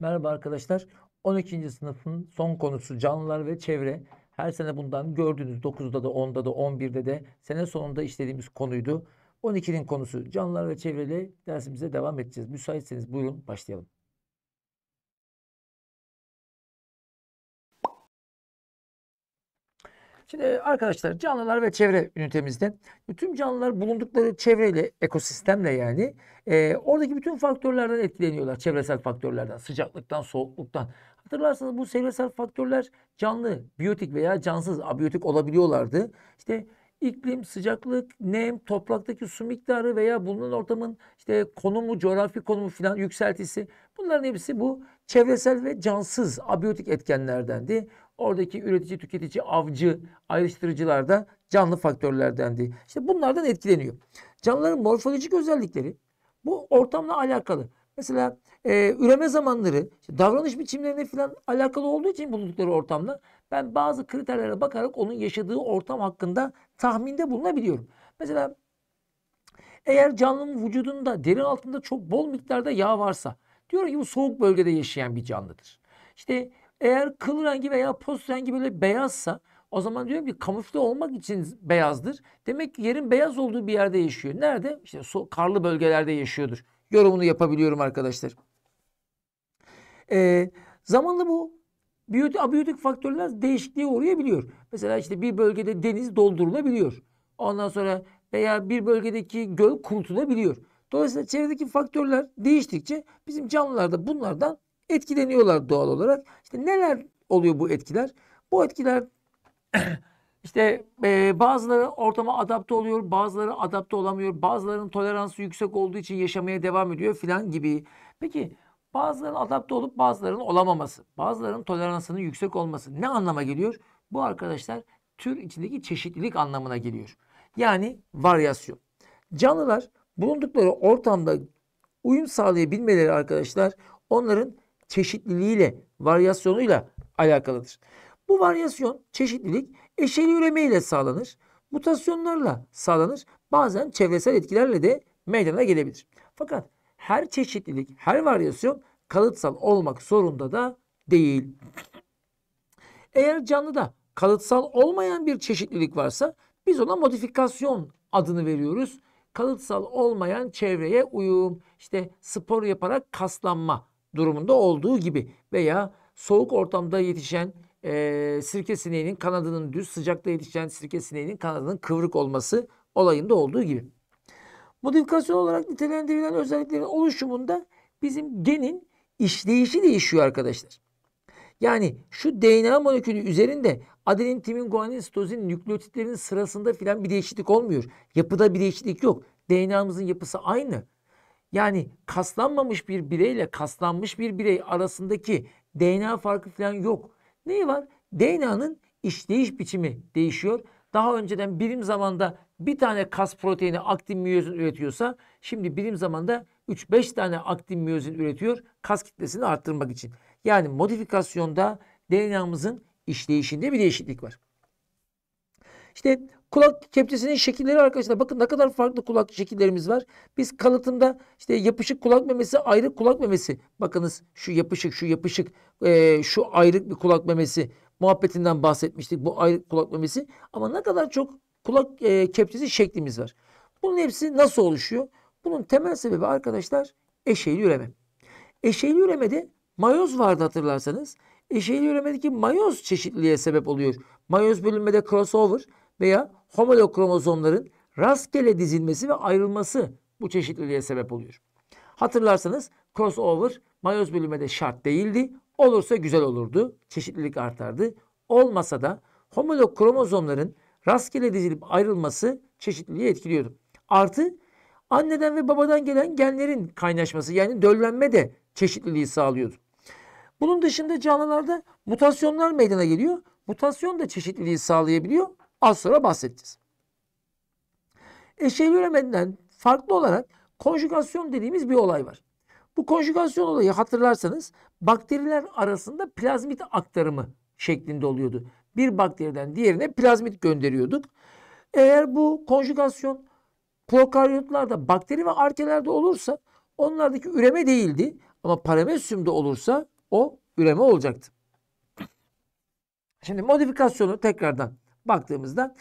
Merhaba arkadaşlar. 12. sınıfın son konusu canlılar ve çevre. Her sene bundan gördüğünüz 9'da da 10'da da 11'de de sene sonunda işlediğimiz konuydu. 12'nin konusu canlılar ve çevreyle dersimize devam edeceğiz. Müsaitseniz buyurun başlayalım. Şimdi e, arkadaşlar canlılar ve çevre ünitemizde e, tüm canlılar bulundukları çevreyle, ekosistemle yani e, oradaki bütün faktörlerden etkileniyorlar. Çevresel faktörlerden, sıcaklıktan, soğukluktan. Hatırlarsanız bu çevresel faktörler canlı, biyotik veya cansız, abiyotik olabiliyorlardı. İşte iklim, sıcaklık, nem, topraktaki su miktarı veya bulunan ortamın işte konumu, coğrafi konumu filan yükseltisi bunların hepsi bu çevresel ve cansız abiyotik etkenlerdendi. Oradaki üretici, tüketici, avcı, ayrıştırıcılar da canlı faktörlerdendi. İşte bunlardan etkileniyor. Canlıların morfolojik özellikleri bu ortamla alakalı. Mesela e, üreme zamanları, işte davranış biçimlerine falan alakalı olduğu için bulundukları ortamla ben bazı kriterlere bakarak onun yaşadığı ortam hakkında tahminde bulunabiliyorum. Mesela eğer canlının vücudunda derin altında çok bol miktarda yağ varsa diyorum ki bu soğuk bölgede yaşayan bir canlıdır. İşte eğer kıl rengi veya poz rengi böyle beyazsa o zaman diyorum ki kamufle olmak için beyazdır. Demek ki yerin beyaz olduğu bir yerde yaşıyor. Nerede? İşte so karlı bölgelerde yaşıyordur. Yorumunu yapabiliyorum arkadaşlar. Ee, zamanla bu biyotik, abiyotik faktörler değişikliğe uğrayabiliyor. Mesela işte bir bölgede deniz doldurulabiliyor. Ondan sonra veya bir bölgedeki göl kurutulabiliyor. Dolayısıyla çevredeki faktörler değiştikçe bizim canlılarda bunlardan etkileniyorlar doğal olarak. İşte neler oluyor bu etkiler? Bu etkiler işte e, bazıları ortama adapte oluyor, bazıları adapte olamıyor, bazılarının toleransı yüksek olduğu için yaşamaya devam ediyor filan gibi. Peki bazıların adapte olup bazılarının olamaması, bazılarının toleransının yüksek olması ne anlama geliyor? Bu arkadaşlar tür içindeki çeşitlilik anlamına geliyor. Yani varyasyon. Canlılar bulundukları ortamda uyum sağlayabilmeleri arkadaşlar onların çeşitliliğiyle, varyasyonuyla alakalıdır. Bu varyasyon, çeşitlilik eşeli üreme ile sağlanır. Mutasyonlarla sağlanır. Bazen çevresel etkilerle de meydana gelebilir. Fakat her çeşitlilik, her varyasyon kalıtsal olmak zorunda da değil. Eğer canlıda kalıtsal olmayan bir çeşitlilik varsa biz ona modifikasyon adını veriyoruz. Kalıtsal olmayan çevreye uyum, işte spor yaparak kaslanma, durumunda olduğu gibi veya soğuk ortamda yetişen e, sirke sineğinin kanadının düz, sıcakta yetişen sirke sineğinin kanadının kıvrık olması olayında olduğu gibi. Modifikasyon olarak nitelendirilen özelliklerin oluşumunda bizim genin işleyişi değişiyor arkadaşlar. Yani şu DNA molekülü üzerinde adenin, timin, guanin, sitozin nükleotitlerin sırasında filan bir değişiklik olmuyor. Yapıda bir değişiklik yok. DNA'mızın yapısı aynı. Yani kaslanmamış bir bireyle kaslanmış bir birey arasındaki DNA farkı falan yok. Neyi var? DNA'nın işleyiş biçimi değişiyor. Daha önceden birim zamanda bir tane kas proteini aktin miyozin üretiyorsa şimdi birim zamanda 3-5 tane aktin miyozin üretiyor kas kitlesini arttırmak için. Yani modifikasyonda DNA'mızın işleyişinde bir değişiklik var. İşte Kulak kepçesinin şekilleri arkadaşlar bakın ne kadar farklı kulak şekillerimiz var. Biz kalıtımda işte yapışık kulak memesi ayrı kulak memesi. Bakınız şu yapışık şu yapışık e, şu ayrık bir kulak memesi muhabbetinden bahsetmiştik. Bu ayrık kulak memesi ama ne kadar çok kulak e, kepçesi şeklimiz var. Bunun hepsi nasıl oluşuyor? Bunun temel sebebi arkadaşlar eşeğli üreme. Eşeğli üremede mayoz vardı hatırlarsanız. Eşeğli üremedeki mayoz çeşitliliğe sebep oluyor. Mayoz bölünmede crossover, veya homolog kromozomların rastgele dizilmesi ve ayrılması bu çeşitliliğe sebep oluyor. Hatırlarsanız crossover mayoz bölümede şart değildi. Olursa güzel olurdu. Çeşitlilik artardı. Olmasa da homolog kromozomların rastgele dizilip ayrılması çeşitliliği etkiliyordu. Artı anneden ve babadan gelen genlerin kaynaşması yani döllenme de çeşitliliği sağlıyordu. Bunun dışında canlılarda mutasyonlar meydana geliyor. Mutasyon da çeşitliliği sağlayabiliyor. Az sonra bahsedeceğiz. Eşeğli üremeden farklı olarak konjugasyon dediğimiz bir olay var. Bu konjugasyon olayı hatırlarsanız bakteriler arasında plazmit aktarımı şeklinde oluyordu. Bir bakteriden diğerine plazmit gönderiyorduk. Eğer bu konjugasyon prokaryotlarda bakteri ve arkelerde olursa onlardaki üreme değildi ama paramesyumda olursa o üreme olacaktı. Şimdi modifikasyonu tekrardan baktığımızda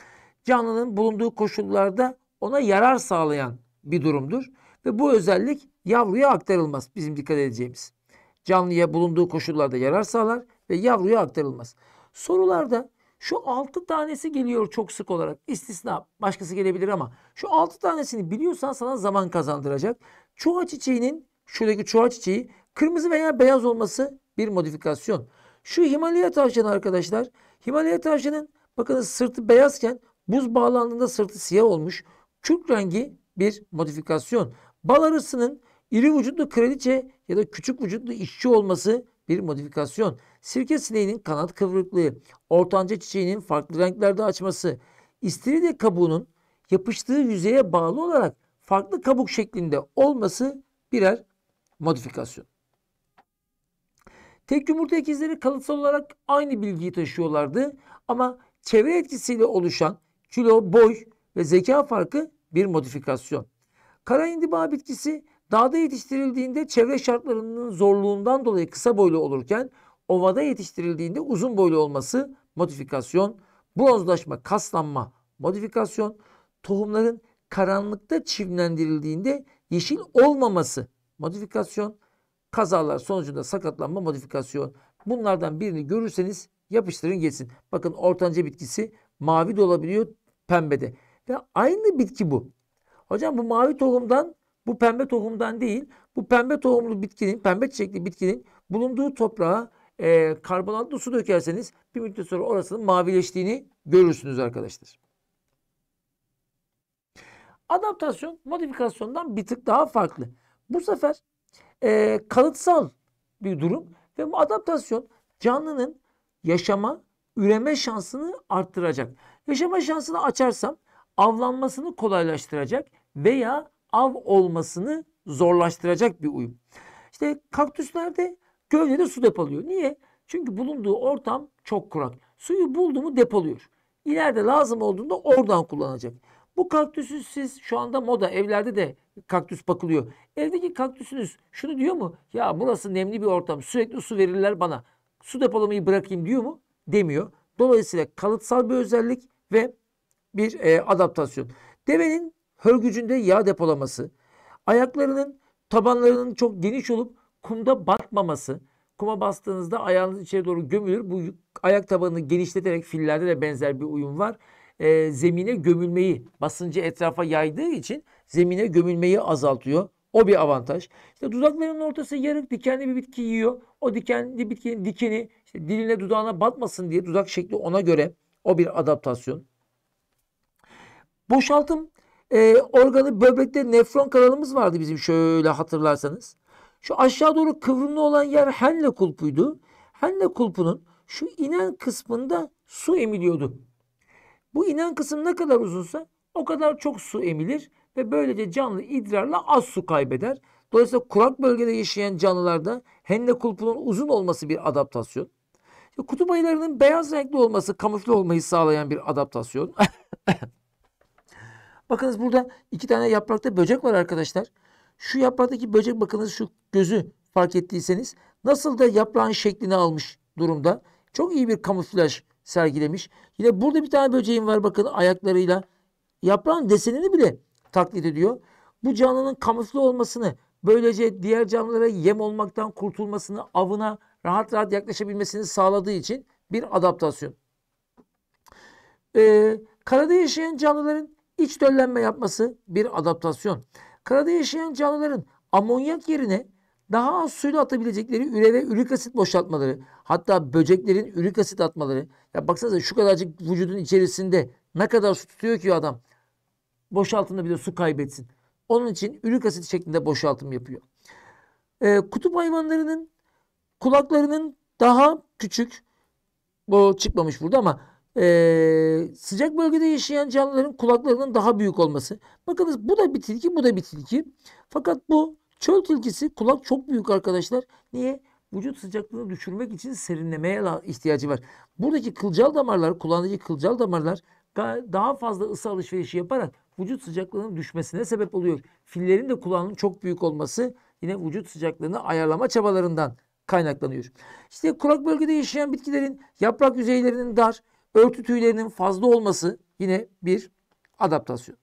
canlının bulunduğu koşullarda ona yarar sağlayan bir durumdur. Ve bu özellik yavruya aktarılmaz bizim dikkat edeceğimiz. Canlıya bulunduğu koşullarda yarar sağlar ve yavruya aktarılmaz. Sorularda şu altı tanesi geliyor çok sık olarak. İstisna başkası gelebilir ama şu altı tanesini biliyorsan sana zaman kazandıracak. Çuha çiçeğinin şuradaki çuha çiçeği kırmızı veya beyaz olması bir modifikasyon. Şu Himalaya tavşanı arkadaşlar. Himalaya tavşanın Bakınız sırtı beyazken buz bağlandığında sırtı siyah olmuş. Kürk rengi bir modifikasyon. Bal arısının iri vücutlu kraliçe ya da küçük vücutlu işçi olması bir modifikasyon. Sirke sineğinin kanat kıvrıklığı, ortanca çiçeğinin farklı renklerde açması, istiride kabuğunun yapıştığı yüzeye bağlı olarak farklı kabuk şeklinde olması birer modifikasyon. Tek yumurta ikizleri kalıtsal olarak aynı bilgiyi taşıyorlardı ama Çevre etkisiyle oluşan kilo, boy ve zeka farkı bir modifikasyon. Kara indiba bitkisi dağda yetiştirildiğinde çevre şartlarının zorluğundan dolayı kısa boylu olurken ovada yetiştirildiğinde uzun boylu olması modifikasyon. Bronzlaşma, kaslanma modifikasyon. Tohumların karanlıkta çimlendirildiğinde yeşil olmaması modifikasyon. Kazalar sonucunda sakatlanma modifikasyon. Bunlardan birini görürseniz Yapıştırın geçsin. Bakın ortanca bitkisi mavi de olabiliyor pembede. Ve aynı bitki bu. Hocam bu mavi tohumdan bu pembe tohumdan değil. Bu pembe tohumlu bitkinin, pembe çiçekli bitkinin bulunduğu toprağa e, karbonatlı su dökerseniz bir müddet sonra orasının mavileştiğini görürsünüz arkadaşlar. Adaptasyon modifikasyondan bir tık daha farklı. Bu sefer e, kalıtsal bir durum ve bu adaptasyon canlının yaşama, üreme şansını arttıracak. Yaşama şansını açarsam avlanmasını kolaylaştıracak veya av olmasını zorlaştıracak bir uyum. İşte kaktüslerde gövdede su depoluyor. Niye? Çünkü bulunduğu ortam çok kurak. Suyu buldu mu depoluyor. İleride lazım olduğunda oradan kullanacak. Bu kaktüsü siz şu anda moda evlerde de kaktüs bakılıyor. Evdeki kaktüsünüz şunu diyor mu? Ya burası nemli bir ortam sürekli su verirler bana su depolamayı bırakayım diyor mu? Demiyor. Dolayısıyla kalıtsal bir özellik ve bir e, adaptasyon. Devenin hörgücünde yağ depolaması, ayaklarının tabanlarının çok geniş olup kumda batmaması, kuma bastığınızda ayağınız içeri doğru gömülür. Bu ayak tabanını genişleterek fillerde de benzer bir uyum var. E, zemine gömülmeyi, basıncı etrafa yaydığı için zemine gömülmeyi azaltıyor. O bir avantaj. İşte dudaklarının ortası yarık dikenli bir bitki yiyor. O dikenli bitkinin dikeni işte diline dudağına batmasın diye dudak şekli ona göre o bir adaptasyon. Boşaltım e, organı böbrekte nefron kanalımız vardı bizim şöyle hatırlarsanız. Şu aşağı doğru kıvrımlı olan yer henle kulpuydu. Henle kulpunun şu inen kısmında su emiliyordu. Bu inen kısım ne kadar uzunsa o kadar çok su emilir ve böylece canlı idrarla az su kaybeder. Dolayısıyla kurak bölgede yaşayan canlılarda henne kulpunun uzun olması bir adaptasyon. Kutup ayılarının beyaz renkli olması kamufle olmayı sağlayan bir adaptasyon. Bakınız burada iki tane yaprakta böcek var arkadaşlar. Şu yapraktaki böcek bakınız şu gözü fark ettiyseniz nasıl da yaprağın şeklini almış durumda. Çok iyi bir kamuflaj sergilemiş. Yine burada bir tane böceğim var bakın ayaklarıyla. Yaprağın desenini bile taklit ediyor. Bu canlının kamufle olmasını, böylece diğer canlılara yem olmaktan kurtulmasını, avına rahat rahat yaklaşabilmesini sağladığı için bir adaptasyon. Ee, karada yaşayan canlıların iç döllenme yapması bir adaptasyon. Karada yaşayan canlıların amonyak yerine daha az suyla atabilecekleri üre ve ürik asit boşaltmaları, hatta böceklerin ürik asit atmaları. Ya baksanıza şu kadarcık vücudun içerisinde ne kadar su tutuyor ki adam. Boşaltımda bir de su kaybetsin. Onun için ürük asit şeklinde boşaltım yapıyor. E, kutup hayvanlarının kulaklarının daha küçük. Bu çıkmamış burada ama e, sıcak bölgede yaşayan canlıların kulaklarının daha büyük olması. Bakınız bu da bir bu da bir Fakat bu çöl tilkisi kulak çok büyük arkadaşlar. Niye? Vücut sıcaklığını düşürmek için serinlemeye ihtiyacı var. Buradaki kılcal damarlar, kulağındaki kılcal damarlar daha fazla ısı alışverişi yaparak vücut sıcaklığının düşmesine sebep oluyor. Fillerin de kulağının çok büyük olması yine vücut sıcaklığını ayarlama çabalarından kaynaklanıyor. İşte kurak bölgede yaşayan bitkilerin yaprak yüzeylerinin dar, örtü tüylerinin fazla olması yine bir adaptasyon.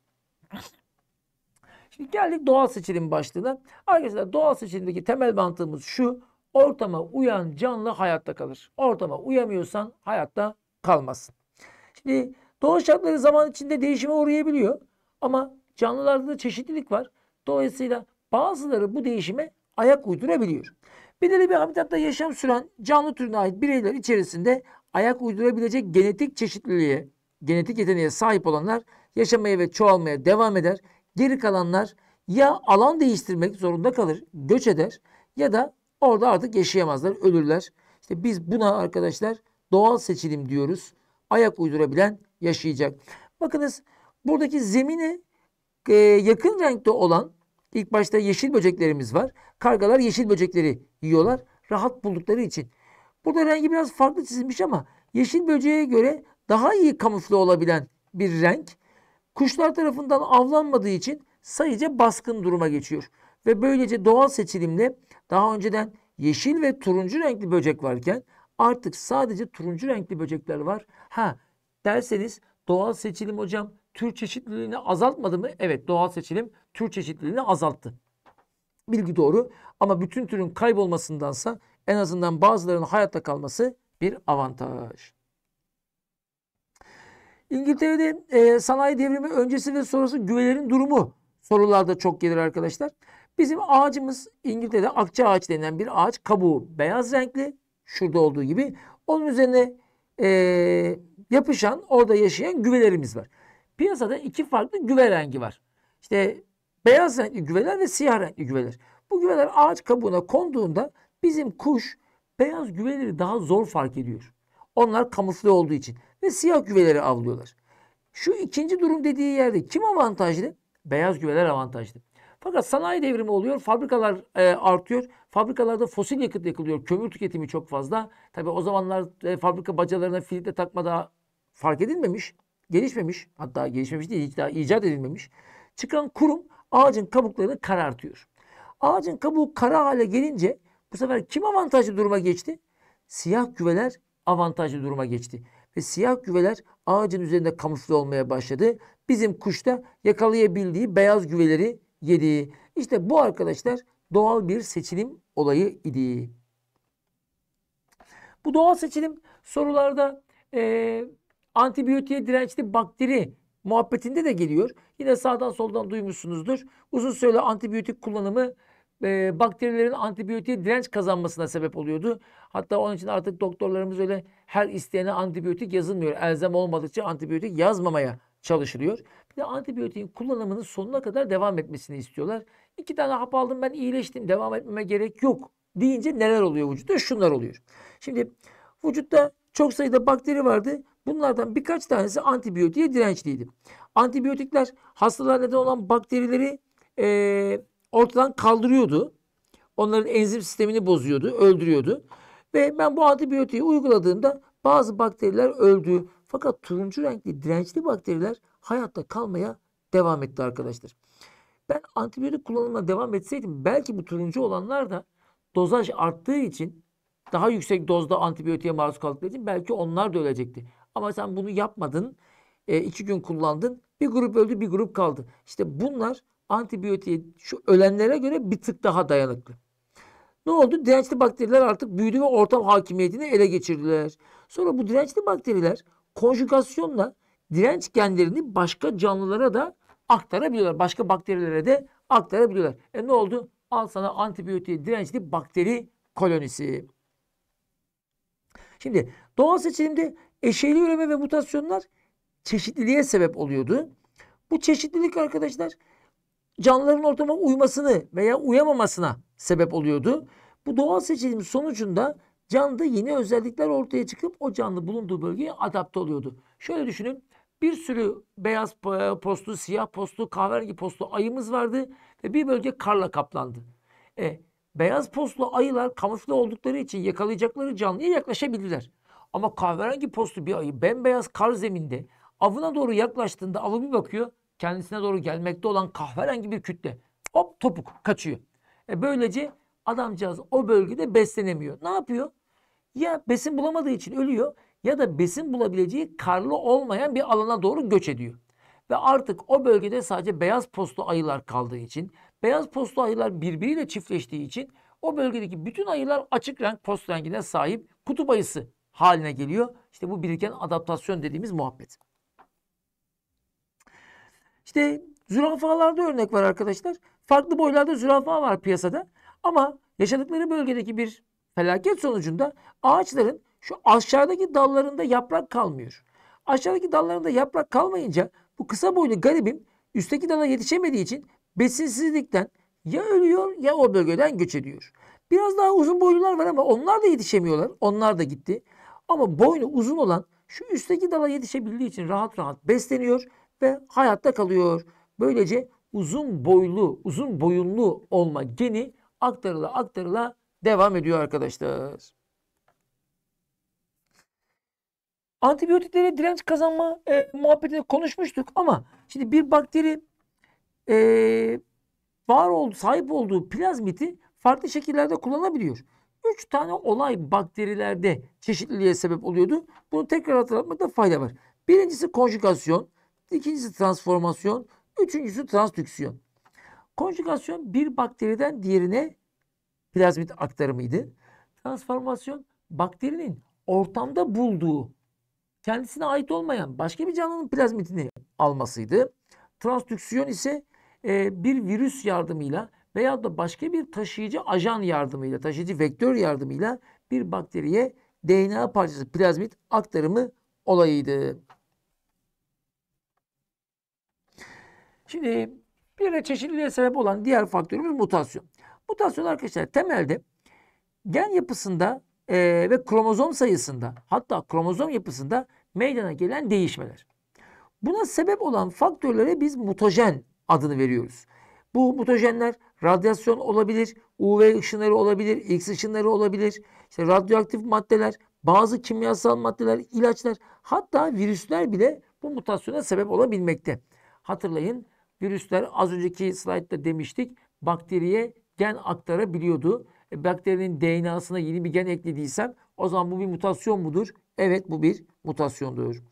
Şimdi geldik doğal seçilim başlığına. Arkadaşlar doğal seçilimdeki temel mantığımız şu. Ortama uyan canlı hayatta kalır. Ortama uyamıyorsan hayatta kalmazsın. Şimdi doğal şartları zaman içinde değişime uğrayabiliyor. Ama canlılarda da çeşitlilik var. Dolayısıyla bazıları bu değişime ayak uydurabiliyor. Belirli bir habitatta yaşam süren canlı türüne ait bireyler içerisinde ayak uydurabilecek genetik çeşitliliğe, genetik yeteneğe sahip olanlar yaşamaya ve çoğalmaya devam eder. Geri kalanlar ya alan değiştirmek zorunda kalır, göç eder ya da orada artık yaşayamazlar, ölürler. İşte biz buna arkadaşlar doğal seçilim diyoruz. Ayak uydurabilen yaşayacak. Bakınız Buradaki zemine e, yakın renkte olan ilk başta yeşil böceklerimiz var. Kargalar yeşil böcekleri yiyorlar rahat buldukları için. Burada rengi biraz farklı çizilmiş ama yeşil böceğe göre daha iyi kamufle olabilen bir renk. Kuşlar tarafından avlanmadığı için sayıca baskın duruma geçiyor. Ve böylece doğal seçilimle daha önceden yeşil ve turuncu renkli böcek varken artık sadece turuncu renkli böcekler var. Ha derseniz doğal seçilim hocam tür çeşitliliğini azaltmadı mı? Evet doğal seçilim tür çeşitliliğini azalttı. Bilgi doğru ama bütün türün kaybolmasındansa en azından bazılarının hayatta kalması bir avantaj. İngiltere'de e, sanayi devrimi öncesi ve sonrası güvelerin durumu sorularda çok gelir arkadaşlar. Bizim ağacımız İngiltere'de akça ağaç denilen bir ağaç. Kabuğu beyaz renkli. Şurada olduğu gibi. Onun üzerine e, yapışan, orada yaşayan güvelerimiz var. Piyasada iki farklı güve rengi var. İşte beyaz renkli güveler ve siyah renkli güveler. Bu güveler ağaç kabuğuna konduğunda bizim kuş beyaz güveleri daha zor fark ediyor. Onlar kamufle olduğu için ve siyah güveleri avlıyorlar. Şu ikinci durum dediği yerde kim avantajlı? Beyaz güveler avantajlı. Fakat sanayi devrimi oluyor, fabrikalar e, artıyor. Fabrikalarda fosil yakıt yakılıyor, kömür tüketimi çok fazla. Tabi o zamanlar e, fabrika bacalarına filtre takma daha fark edilmemiş gelişmemiş hatta gelişmemiş değil hiç daha icat edilmemiş çıkan kurum ağacın kabuklarını karartıyor. Ağacın kabuğu kara hale gelince bu sefer kim avantajlı duruma geçti? Siyah güveler avantajlı duruma geçti. Ve siyah güveler ağacın üzerinde kamufle olmaya başladı. Bizim kuş da yakalayabildiği beyaz güveleri yedi. İşte bu arkadaşlar doğal bir seçilim olayı idi. Bu doğal seçilim sorularda e, Antibiyotiğe dirençli bakteri muhabbetinde de geliyor. Yine sağdan soldan duymuşsunuzdur. Uzun süre antibiyotik kullanımı e, bakterilerin antibiyotiğe direnç kazanmasına sebep oluyordu. Hatta onun için artık doktorlarımız öyle her isteyene antibiyotik yazılmıyor. Elzem olmadıkça antibiyotik yazmamaya çalışılıyor. Bir de antibiyotiğin kullanımının sonuna kadar devam etmesini istiyorlar. İki tane hap aldım ben iyileştim devam etmeme gerek yok deyince neler oluyor vücutta? Şunlar oluyor. Şimdi vücutta çok sayıda bakteri vardı. Bunlardan birkaç tanesi antibiyotiğe dirençliydi. Antibiyotikler hastalığa neden olan bakterileri e, ortadan kaldırıyordu. Onların enzim sistemini bozuyordu, öldürüyordu. Ve ben bu antibiyotiği uyguladığımda bazı bakteriler öldü. Fakat turuncu renkli dirençli bakteriler hayatta kalmaya devam etti arkadaşlar. Ben antibiyotik kullanımına devam etseydim belki bu turuncu olanlar da dozaj arttığı için daha yüksek dozda antibiyotiğe maruz kaldıkları için belki onlar da ölecekti. Ama sen bunu yapmadın. E, iki gün kullandın. Bir grup öldü bir grup kaldı. İşte bunlar antibiyotiğe şu ölenlere göre bir tık daha dayanıklı. Ne oldu? Dirençli bakteriler artık büyüdü ve ortam hakimiyetini ele geçirdiler. Sonra bu dirençli bakteriler konjugasyonla direnç genlerini başka canlılara da aktarabiliyorlar. Başka bakterilere de aktarabiliyorlar. E ne oldu? Al sana antibiyotiğe dirençli bakteri kolonisi. Şimdi doğal seçilimde Eşeğli üreme ve mutasyonlar çeşitliliğe sebep oluyordu. Bu çeşitlilik arkadaşlar canlıların ortama uymasını veya uyamamasına sebep oluyordu. Bu doğal seçilim sonucunda canlıda yeni özellikler ortaya çıkıp o canlı bulunduğu bölgeye adapte oluyordu. Şöyle düşünün bir sürü beyaz postlu, siyah postlu, kahverengi postlu ayımız vardı ve bir bölge karla kaplandı. E, beyaz postlu ayılar kamufle oldukları için yakalayacakları canlıya yaklaşabildiler. Ama kahverengi postu bir ayı bembeyaz kar zeminde avına doğru yaklaştığında avı bir bakıyor. Kendisine doğru gelmekte olan kahverengi bir kütle. Hop topuk kaçıyor. E böylece adamcağız o bölgede beslenemiyor. Ne yapıyor? Ya besin bulamadığı için ölüyor ya da besin bulabileceği karlı olmayan bir alana doğru göç ediyor. Ve artık o bölgede sadece beyaz postlu ayılar kaldığı için, beyaz postlu ayılar birbiriyle çiftleştiği için o bölgedeki bütün ayılar açık renk post rengine sahip kutup ayısı haline geliyor. İşte bu biriken adaptasyon dediğimiz muhabbet. İşte zürafalarda örnek var arkadaşlar. Farklı boylarda zürafa var piyasada. Ama yaşadıkları bölgedeki bir felaket sonucunda ağaçların şu aşağıdaki dallarında yaprak kalmıyor. Aşağıdaki dallarında yaprak kalmayınca bu kısa boylu garibim üstteki dala yetişemediği için besinsizlikten ya ölüyor ya o bölgeden göç ediyor. Biraz daha uzun boylular var ama onlar da yetişemiyorlar. Onlar da gitti. Ama boynu uzun olan şu üstteki dala yetişebildiği için rahat rahat besleniyor ve hayatta kalıyor. Böylece uzun boylu, uzun boyunlu olma geni aktarıla aktarıla devam ediyor arkadaşlar. Antibiyotiklere direnç kazanma e, muhabbetini konuşmuştuk ama şimdi bir bakteri e, var oldu, sahip olduğu plazmiti farklı şekillerde kullanabiliyor. Üç tane olay bakterilerde çeşitliliğe sebep oluyordu. Bunu tekrar hatırlatmakta fayda var. Birincisi konjugasyon, ikincisi transformasyon, üçüncüsü transdüksiyon. Konjugasyon bir bakteriden diğerine plazmit aktarımıydı. Transformasyon bakterinin ortamda bulduğu kendisine ait olmayan başka bir canlının plazmitini almasıydı. Transdüksiyon ise e, bir virüs yardımıyla veya da başka bir taşıyıcı ajan yardımıyla, taşıyıcı vektör yardımıyla bir bakteriye DNA parçası plazmit aktarımı olayıydı. Şimdi bir de çeşitliliğe sebep olan diğer faktörümüz mutasyon. Mutasyon arkadaşlar temelde gen yapısında e, ve kromozom sayısında hatta kromozom yapısında meydana gelen değişmeler. Buna sebep olan faktörlere biz mutajen adını veriyoruz. Bu mutajenler radyasyon olabilir, UV ışınları olabilir, X ışınları olabilir. İşte radyoaktif maddeler, bazı kimyasal maddeler, ilaçlar hatta virüsler bile bu mutasyona sebep olabilmekte. Hatırlayın virüsler az önceki slaytta demiştik bakteriye gen aktarabiliyordu. E, bakterinin DNA'sına yeni bir gen eklediysem o zaman bu bir mutasyon mudur? Evet bu bir mutasyondur.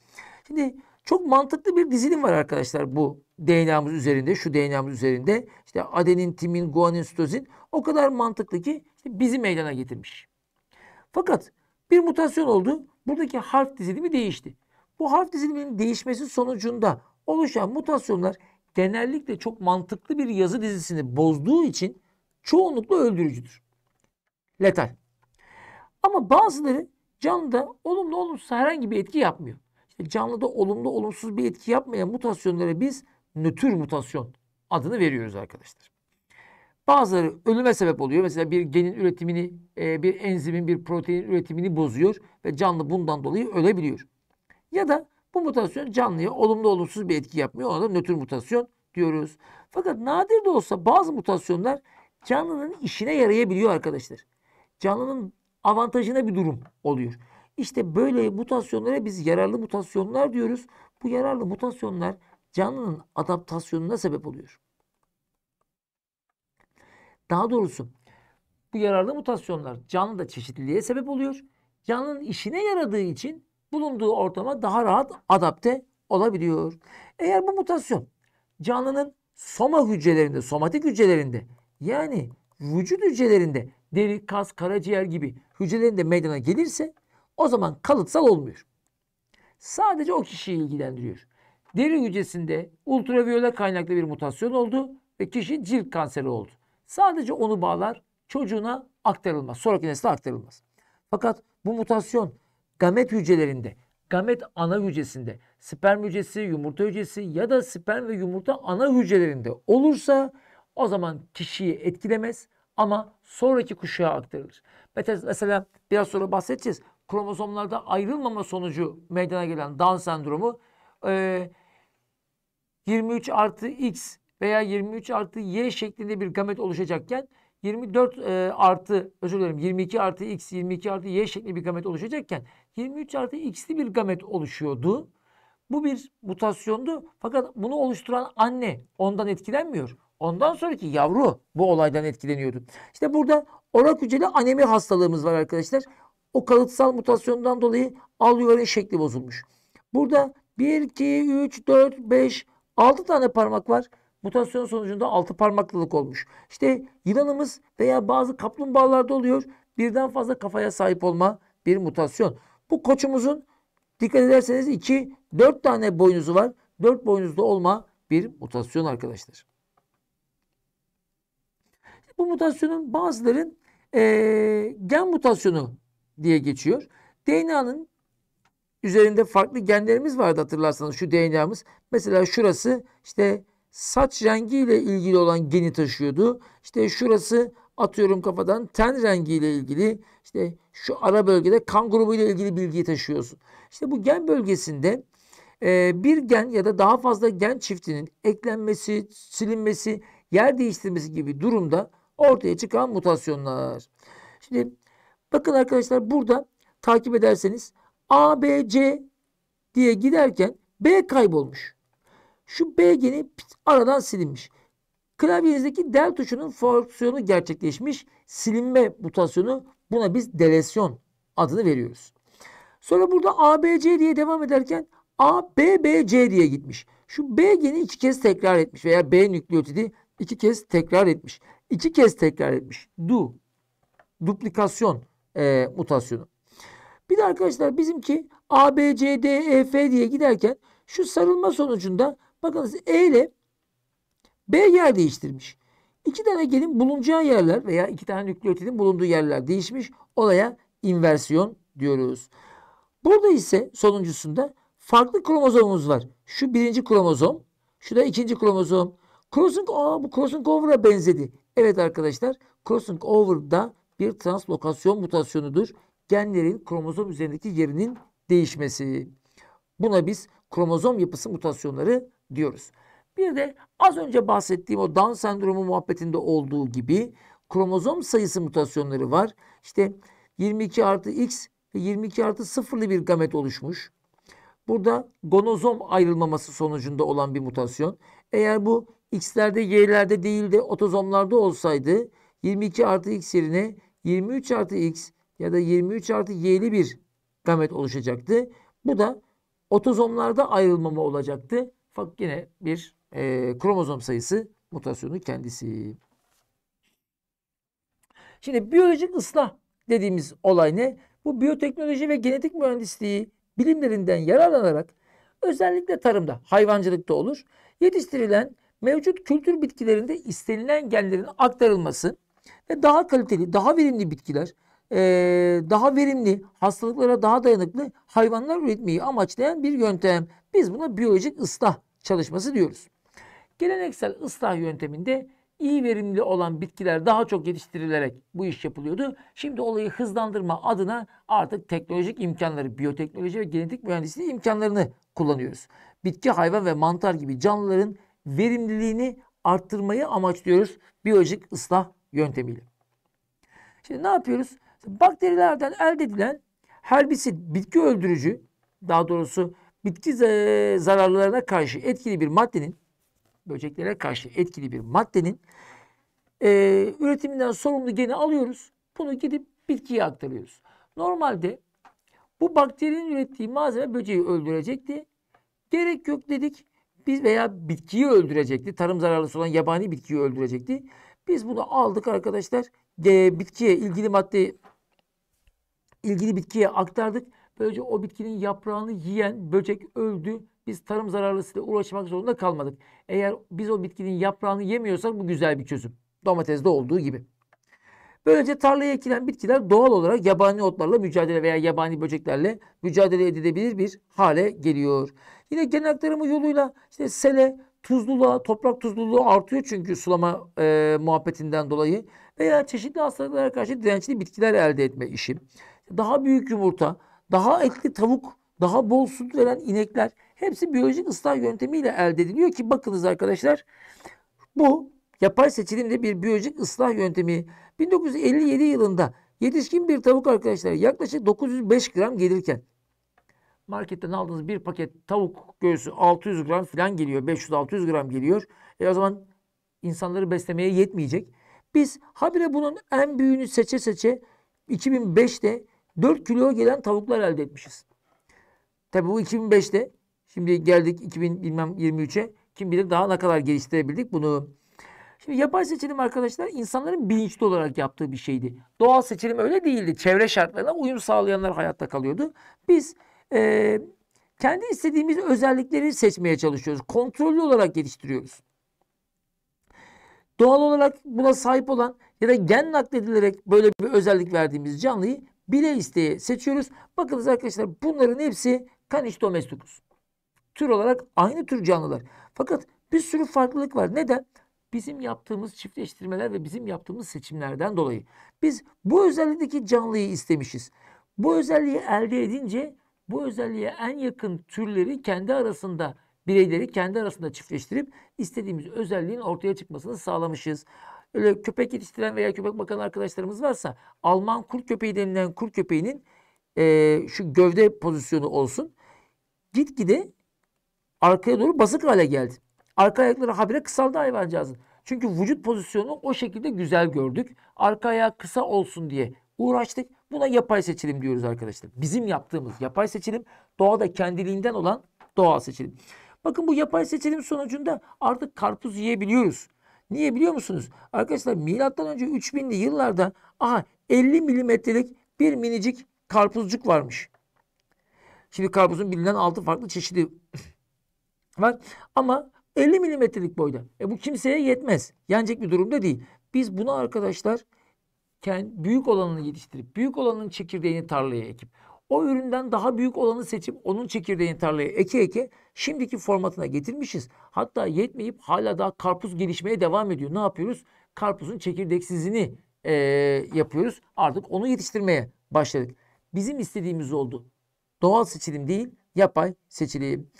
Şimdi çok mantıklı bir dizilim var arkadaşlar bu DNA'mız üzerinde, şu DNA'mız üzerinde işte adenin, timin, guanin, sitozin o kadar mantıklı ki işte bizi meydana getirmiş. Fakat bir mutasyon oldu. Buradaki harf dizilimi değişti. Bu harf diziliminin değişmesi sonucunda oluşan mutasyonlar genellikle çok mantıklı bir yazı dizisini bozduğu için çoğunlukla öldürücüdür. Letal. Ama bazıları canlıda olumlu olumsuz herhangi bir etki yapmıyor. İşte canlıda olumlu olumsuz bir etki yapmayan mutasyonlara biz nötr mutasyon adını veriyoruz arkadaşlar. Bazıları ölüme sebep oluyor. Mesela bir genin üretimini, e, bir enzimin, bir proteinin üretimini bozuyor ve canlı bundan dolayı ölebiliyor. Ya da bu mutasyon canlıya olumlu olumsuz bir etki yapmıyor. Ona da nötr mutasyon diyoruz. Fakat nadir de olsa bazı mutasyonlar canlının işine yarayabiliyor arkadaşlar. Canlının avantajına bir durum oluyor. İşte böyle mutasyonlara biz yararlı mutasyonlar diyoruz. Bu yararlı mutasyonlar canlının adaptasyonuna sebep oluyor. Daha doğrusu bu yararlı mutasyonlar canlıda çeşitliliğe sebep oluyor. Canlının işine yaradığı için bulunduğu ortama daha rahat adapte olabiliyor. Eğer bu mutasyon canlının soma hücrelerinde, somatik hücrelerinde yani vücut hücrelerinde deri, kas, karaciğer gibi hücrelerinde meydana gelirse o zaman kalıtsal olmuyor. Sadece o kişiyi ilgilendiriyor. Deri hücresinde ultraviyole kaynaklı bir mutasyon oldu ve kişi cilt kanseri oldu. Sadece onu bağlar çocuğuna aktarılmaz. Sonraki nesle aktarılmaz. Fakat bu mutasyon gamet hücrelerinde, gamet ana hücresinde, sperm hücresi, yumurta hücresi ya da sperm ve yumurta ana hücrelerinde olursa o zaman kişiyi etkilemez ama sonraki kuşağa aktarılır. Mesela biraz sonra bahsedeceğiz. Kromozomlarda ayrılmama sonucu meydana gelen Down sendromu e, 23 artı x veya 23 artı y şeklinde bir gamet oluşacakken 24 e, artı özür dilerim 22 artı x 22 artı y şeklinde bir gamet oluşacakken 23 artı x'li bir gamet oluşuyordu. Bu bir mutasyondu fakat bunu oluşturan anne ondan etkilenmiyor. Ondan sonraki yavru bu olaydan etkileniyordu. İşte burada orak hücreli anemi hastalığımız var arkadaşlar. O kalıtsal mutasyondan dolayı alveolin şekli bozulmuş. Burada 1, 2, 3, 4, 5, 6 tane parmak var. Mutasyon sonucunda 6 parmaklılık olmuş. İşte yılanımız veya bazı kaplumbağalarda oluyor. Birden fazla kafaya sahip olma bir mutasyon. Bu koçumuzun dikkat ederseniz 2 4 tane boynuzu var. 4 boynuzlu olma bir mutasyon arkadaşlar. Bu mutasyonun bazıların e, gen mutasyonu diye geçiyor. DNA'nın üzerinde farklı genlerimiz vardı hatırlarsanız şu DNA'mız. Mesela şurası işte saç rengi ile ilgili olan geni taşıyordu. İşte şurası atıyorum kafadan ten rengi ile ilgili işte şu ara bölgede kan grubu ile ilgili bilgiyi taşıyorsun. İşte bu gen bölgesinde e, bir gen ya da daha fazla gen çiftinin eklenmesi, silinmesi, yer değiştirmesi gibi durumda ortaya çıkan mutasyonlar. Şimdi bakın arkadaşlar burada takip ederseniz A, B, C diye giderken B kaybolmuş. Şu B geni aradan silinmiş. Klavyenizdeki del tuşunun fonksiyonu gerçekleşmiş. Silinme mutasyonu buna biz delesyon adını veriyoruz. Sonra burada A B C diye devam ederken A, B, B, C diye gitmiş. Şu B geni iki kez tekrar etmiş veya B nükleotidi iki kez tekrar etmiş. İki kez tekrar etmiş. Du. Duplikasyon e, mutasyonu. Bir de arkadaşlar bizimki A, B, C, D, E, F diye giderken şu sarılma sonucunda bakınız E ile B yer değiştirmiş. İki tane gelin bulunacağı yerler veya iki tane nükleotidin bulunduğu yerler değişmiş. Olaya inversiyon diyoruz. Burada ise sonuncusunda farklı kromozomumuz var. Şu birinci kromozom, şu da ikinci kromozom. Crossing, aa bu crossing over'a benzedi. Evet arkadaşlar, crossing over'da bir translokasyon mutasyonudur genlerin kromozom üzerindeki yerinin değişmesi. Buna biz kromozom yapısı mutasyonları diyoruz. Bir de az önce bahsettiğim o Down sendromu muhabbetinde olduğu gibi kromozom sayısı mutasyonları var. İşte 22 artı X ve 22 artı sıfırlı bir gamet oluşmuş. Burada gonozom ayrılmaması sonucunda olan bir mutasyon. Eğer bu X'lerde Y'lerde değil de otozomlarda olsaydı 22 artı X yerine 23 artı X ya da 23 artı y'li bir gamet oluşacaktı. Bu da otozomlarda ayrılmama olacaktı. Fakat yine bir e, kromozom sayısı mutasyonu kendisi. Şimdi biyolojik ıslah dediğimiz olay ne? Bu biyoteknoloji ve genetik mühendisliği bilimlerinden yararlanarak özellikle tarımda, hayvancılıkta olur. Yetiştirilen mevcut kültür bitkilerinde istenilen genlerin aktarılması ve daha kaliteli, daha verimli bitkiler ee, daha verimli, hastalıklara daha dayanıklı hayvanlar üretmeyi amaçlayan bir yöntem. Biz buna biyolojik ıslah çalışması diyoruz. Geleneksel ıslah yönteminde iyi verimli olan bitkiler daha çok yetiştirilerek bu iş yapılıyordu. Şimdi olayı hızlandırma adına artık teknolojik imkanları, biyoteknoloji ve genetik mühendisliği imkanlarını kullanıyoruz. Bitki, hayvan ve mantar gibi canlıların verimliliğini arttırmayı amaçlıyoruz biyolojik ıslah yöntemiyle. Şimdi ne yapıyoruz? Bakterilerden elde edilen herbisit bitki öldürücü daha doğrusu bitki zararlarına karşı etkili bir maddenin böceklere karşı etkili bir maddenin e, üretiminden sorumlu geni alıyoruz. Bunu gidip bitkiye aktarıyoruz. Normalde bu bakterinin ürettiği malzeme böceği öldürecekti. Gerek yok dedik. Biz veya bitkiyi öldürecekti. Tarım zararlısı olan yabani bitkiyi öldürecekti. Biz bunu aldık arkadaşlar. E, bitkiye ilgili maddeyi ilgili bitkiye aktardık. Böylece o bitkinin yaprağını yiyen böcek öldü. Biz tarım zararlısıyla uğraşmak zorunda kalmadık. Eğer biz o bitkinin yaprağını yemiyorsak bu güzel bir çözüm. Domatesde olduğu gibi. Böylece tarlaya ekilen bitkiler doğal olarak yabani otlarla mücadele veya yabani böceklerle mücadele edilebilir bir hale geliyor. Yine genel aktarımı yoluyla işte sele, tuzluluğa, toprak tuzluluğu artıyor çünkü sulama e, muhabbetinden dolayı veya çeşitli hastalıklara karşı dirençli bitkiler elde etme işi daha büyük yumurta, daha etli tavuk, daha bol süt veren inekler hepsi biyolojik ıslah yöntemiyle elde ediliyor ki bakınız arkadaşlar bu yapay seçilimde bir biyolojik ıslah yöntemi 1957 yılında yetişkin bir tavuk arkadaşlar yaklaşık 905 gram gelirken marketten aldığınız bir paket tavuk göğsü 600 gram falan geliyor. 500-600 gram geliyor. E o zaman insanları beslemeye yetmeyecek. Biz habire bunun en büyüğünü seçe seçe 2005'te 4 kilo gelen tavuklar elde etmişiz. Tabi bu 2005'te. Şimdi geldik 2023'e. Kim bilir daha ne kadar geliştirebildik bunu. Şimdi yapay seçilim arkadaşlar insanların bilinçli olarak yaptığı bir şeydi. Doğal seçilim öyle değildi. Çevre şartlarına uyum sağlayanlar hayatta kalıyordu. Biz e, kendi istediğimiz özellikleri seçmeye çalışıyoruz. Kontrollü olarak geliştiriyoruz. Doğal olarak buna sahip olan ya da gen nakledilerek böyle bir özellik verdiğimiz canlıyı bile isteye seçiyoruz. Bakınız arkadaşlar bunların hepsi Canis domesticus. Tür olarak aynı tür canlılar. Fakat bir sürü farklılık var. Neden? Bizim yaptığımız çiftleştirmeler ve bizim yaptığımız seçimlerden dolayı. Biz bu özellikteki canlıyı istemişiz. Bu özelliği elde edince bu özelliğe en yakın türleri kendi arasında bireyleri kendi arasında çiftleştirip istediğimiz özelliğin ortaya çıkmasını sağlamışız öyle köpek yetiştiren veya köpek bakan arkadaşlarımız varsa Alman kurt köpeği denilen kurt köpeğinin e, şu gövde pozisyonu olsun. Gitgide arkaya doğru basık hale geldi. Arka ayakları habire kısaldı hayvancağızın. Çünkü vücut pozisyonu o şekilde güzel gördük. Arka ayağı kısa olsun diye uğraştık. Buna yapay seçilim diyoruz arkadaşlar. Bizim yaptığımız yapay seçilim doğada kendiliğinden olan doğal seçilim. Bakın bu yapay seçilim sonucunda artık karpuz yiyebiliyoruz. Niye biliyor musunuz? Arkadaşlar milattan önce 3000'li yıllarda aha 50 milimetrelik bir minicik karpuzcuk varmış. Şimdi karpuzun bilinen altı farklı çeşidi var. Ama 50 milimetrelik boyda. E bu kimseye yetmez. Yenecek bir durumda değil. Biz bunu arkadaşlar büyük olanını yetiştirip büyük olanın çekirdeğini tarlaya ekip o üründen daha büyük olanı seçip onun çekirdeğini tarlaya eke eke şimdiki formatına getirmişiz. Hatta yetmeyip hala daha karpuz gelişmeye devam ediyor. Ne yapıyoruz? Karpuzun çekirdeksizini e, yapıyoruz. Artık onu yetiştirmeye başladık. Bizim istediğimiz oldu. Doğal seçilim değil, yapay seçilim.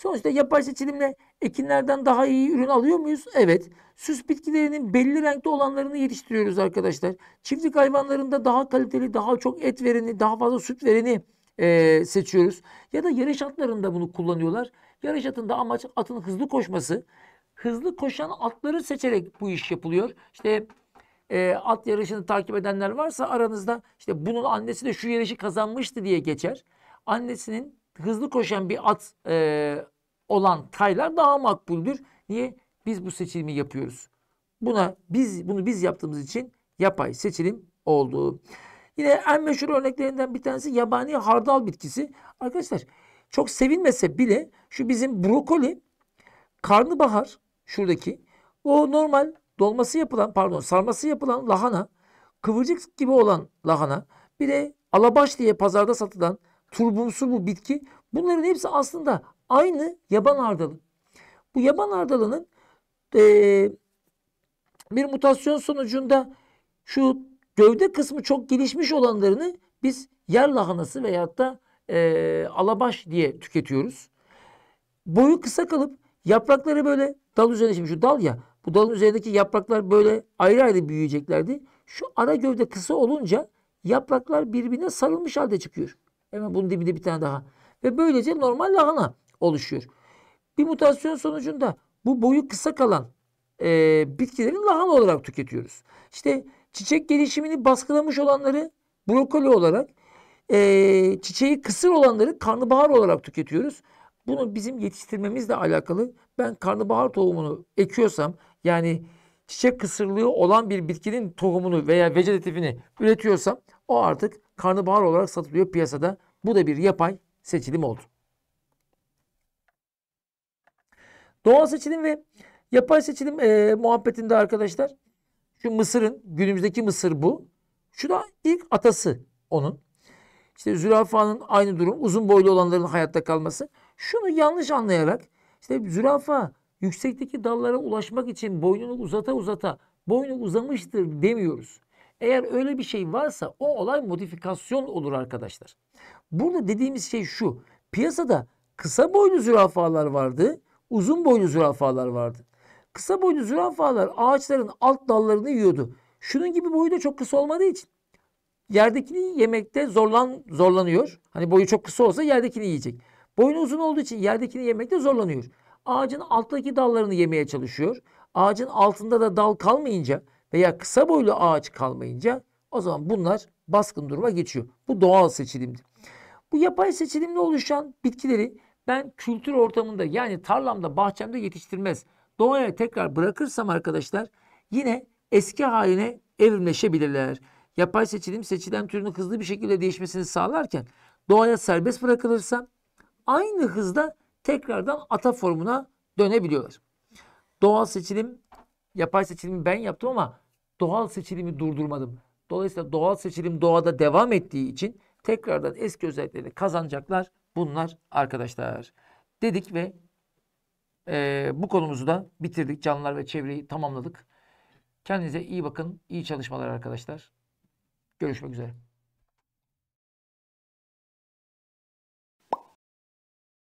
Sonuçta yapay seçilimle ekinlerden daha iyi ürün alıyor muyuz? Evet. Süs bitkilerinin belli renkte olanlarını yetiştiriyoruz arkadaşlar. Çiftlik hayvanlarında daha kaliteli, daha çok et vereni, daha fazla süt vereni e, seçiyoruz. Ya da yarış atlarında bunu kullanıyorlar. Yarış atında amaç atın hızlı koşması. Hızlı koşan atları seçerek bu iş yapılıyor. İşte e, at yarışını takip edenler varsa aranızda işte bunun annesi de şu yarışı kazanmıştı diye geçer. Annesinin hızlı koşan bir at e, olan taylar daha makbuldür. Niye? Biz bu seçilimi yapıyoruz. Buna biz bunu biz yaptığımız için yapay seçilim oldu. Yine en meşhur örneklerinden bir tanesi yabani hardal bitkisi. Arkadaşlar çok sevilmese bile şu bizim brokoli karnıbahar şuradaki o normal dolması yapılan pardon sarması yapılan lahana kıvırcık gibi olan lahana bir de alabaş diye pazarda satılan turbumsu bu bitki bunların hepsi aslında Aynı yaban ardalı. Bu yaban ardalının e, bir mutasyon sonucunda şu gövde kısmı çok gelişmiş olanlarını biz yer lahanası veyahut da e, alabaş diye tüketiyoruz. Boyu kısa kalıp yaprakları böyle dal üzerine şimdi şu dal ya bu dalın üzerindeki yapraklar böyle ayrı ayrı büyüyeceklerdi. Şu ara gövde kısa olunca yapraklar birbirine sarılmış halde çıkıyor. Hemen bunun dibinde bir tane daha. Ve böylece normal lahana oluşuyor. Bir mutasyon sonucunda bu boyu kısa kalan e, bitkilerin lahana olarak tüketiyoruz. İşte çiçek gelişimini baskılamış olanları brokoli olarak, e, çiçeği kısır olanları karnabahar olarak tüketiyoruz. Bunu bizim yetiştirmemizle alakalı ben karnabahar tohumunu ekiyorsam yani çiçek kısırlığı olan bir bitkinin tohumunu veya vegetatifini üretiyorsam o artık karnabahar olarak satılıyor piyasada. Bu da bir yapay seçilim oldu. Doğal seçilim ve yapay seçilim e, muhabbetinde arkadaşlar şu Mısır'ın günümüzdeki Mısır bu. Şu da ilk atası onun. İşte zürafanın aynı durum uzun boylu olanların hayatta kalması. Şunu yanlış anlayarak işte zürafa yüksekteki dallara ulaşmak için boynunu uzata uzata boynu uzamıştır demiyoruz. Eğer öyle bir şey varsa o olay modifikasyon olur arkadaşlar. Burada dediğimiz şey şu. Piyasada kısa boylu zürafalar vardı uzun boylu zürafalar vardı. Kısa boylu zürafalar ağaçların alt dallarını yiyordu. Şunun gibi boyu da çok kısa olmadığı için yerdekini yemekte zorlan zorlanıyor. Hani boyu çok kısa olsa yerdekini yiyecek. Boyun uzun olduğu için yerdekini yemekte zorlanıyor. Ağacın alttaki dallarını yemeye çalışıyor. Ağacın altında da dal kalmayınca veya kısa boylu ağaç kalmayınca o zaman bunlar baskın duruma geçiyor. Bu doğal seçilimdi. Bu yapay seçilimle oluşan bitkileri ben kültür ortamında yani tarlamda, bahçemde yetiştirmez. Doğaya tekrar bırakırsam arkadaşlar yine eski haline evrimleşebilirler. Yapay seçilim seçilen türünün hızlı bir şekilde değişmesini sağlarken doğaya serbest bırakılırsa aynı hızda tekrardan ata formuna dönebiliyorlar. Doğal seçilim, yapay seçilimi ben yaptım ama doğal seçilimi durdurmadım. Dolayısıyla doğal seçilim doğada devam ettiği için tekrardan eski özelliklerini kazanacaklar bunlar arkadaşlar. Dedik ve e, bu konumuzu da bitirdik. Canlılar ve çevreyi tamamladık. Kendinize iyi bakın. İyi çalışmalar arkadaşlar. Görüşmek üzere.